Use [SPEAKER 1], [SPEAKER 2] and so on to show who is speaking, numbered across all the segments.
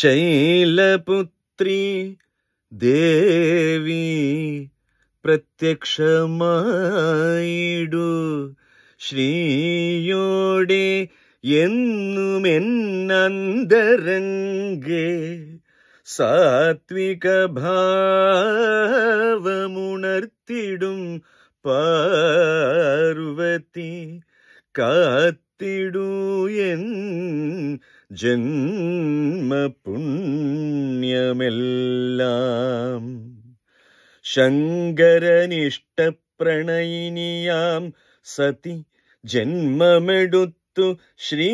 [SPEAKER 1] ശൈലപുത്രി ദേവി പ്രത്യക്ഷമായിടു ശ്രീയോടെ എന്നുമെന്നന്തരംഗേ സാത്വിക ഭാവമുണർത്തിടും പാർവതി കാത്ത ഓർത്തിടൂ എൻ ജന്മപുണ്യമെല്ലാം ശങ്കരനിഷ്ടപ്രണയിനിയാം സതി ജന്മമെടുത്തു ശ്രീ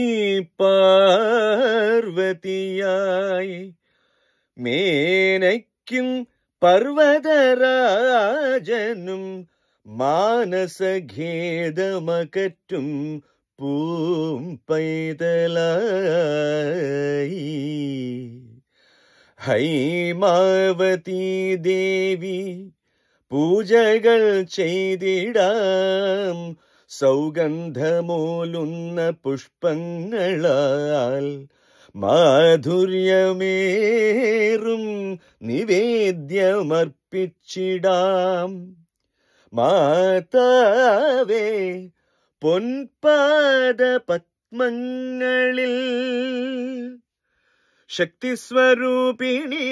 [SPEAKER 1] മേനയ്ക്കും പർവതരാജനും മാനസഖേദമകറ്റും பூம் பைதலாய் ഹൈമാവതി தேவி பூஜைகள் ചെയ്തിടാം സൗഗന്ധമൂലുന്ന പുഷ്പങ്ങളാൽ മാധുര്യമേറും നിവേദ്യമർപ്പിച്ചിടാം മാതാവേ പൊൻപാദ പത്മങ്ങളിൽ ശക്തിസ്വരൂപിണി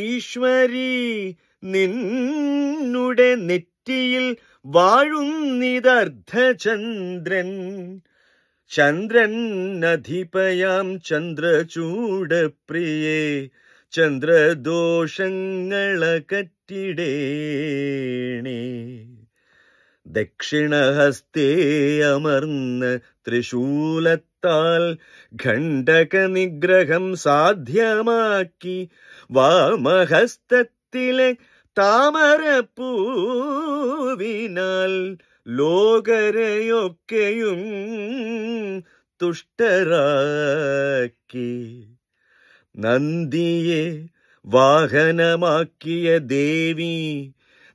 [SPEAKER 1] ഈശ്വരി നിന്നുടെ നെറ്റിയിൽ വാഴുന്നിതർദ്ധചന്ദ്രൻ ചന്ദ്രൻ അധിപയാം ചന്ദ്രചൂടപ്രിയേ ചന്ദ്രദോഷങ്ങളകറ്റിടേണേ ദക്ഷിണഹസ്തേ അമർന്ന് ത്രിശൂലത്താൽ നിഗ്രഹം സാധ്യമാക്കി വാമഹസ്തത്തിലെ താമരപ്പൂവിനാൽ ലോകരെയൊക്കെയും തുഷ്ടരാക്കി നന്ദിയെ വാഹനമാക്കിയ ദേവി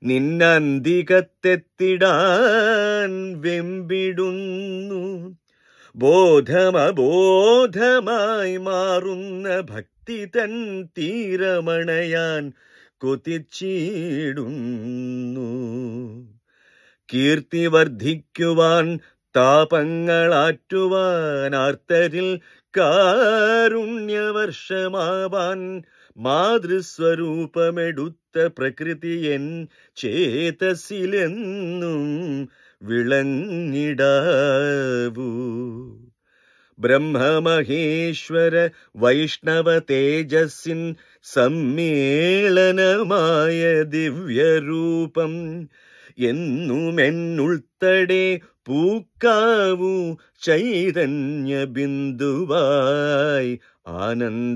[SPEAKER 1] നിന്നന്തികത്തെത്തിടാൻ വെമ്പിടുന്നു ബോധമബോധമായി മാറുന്ന ഭക്തി തൻ തീരമണയാൻ കൊതിച്ചിടുന്നു കീർത്തി വർദ്ധിക്കുവാൻ താപങ്ങളാറ്റുവാൻ ആർത്തരിൽ കാരുണ്യവർഷമാവാൻ മാതൃസ്വരൂപമെടുത്ത പ്രകൃതിയൻ ചേതസിലെന്നും വിളങ്ങിടാവൂ ബ്രഹ്മമഹേശ്വര വൈഷ്ണവ തേജസ്സിൻ സമ്മേളനമായ ദിവ്യരൂപം എന്നുമെന്നുൾത്തടെ പൂക്കാവൂ ചൈതന്യ ബിന്ദുവായി ആനന്ദധാരയായി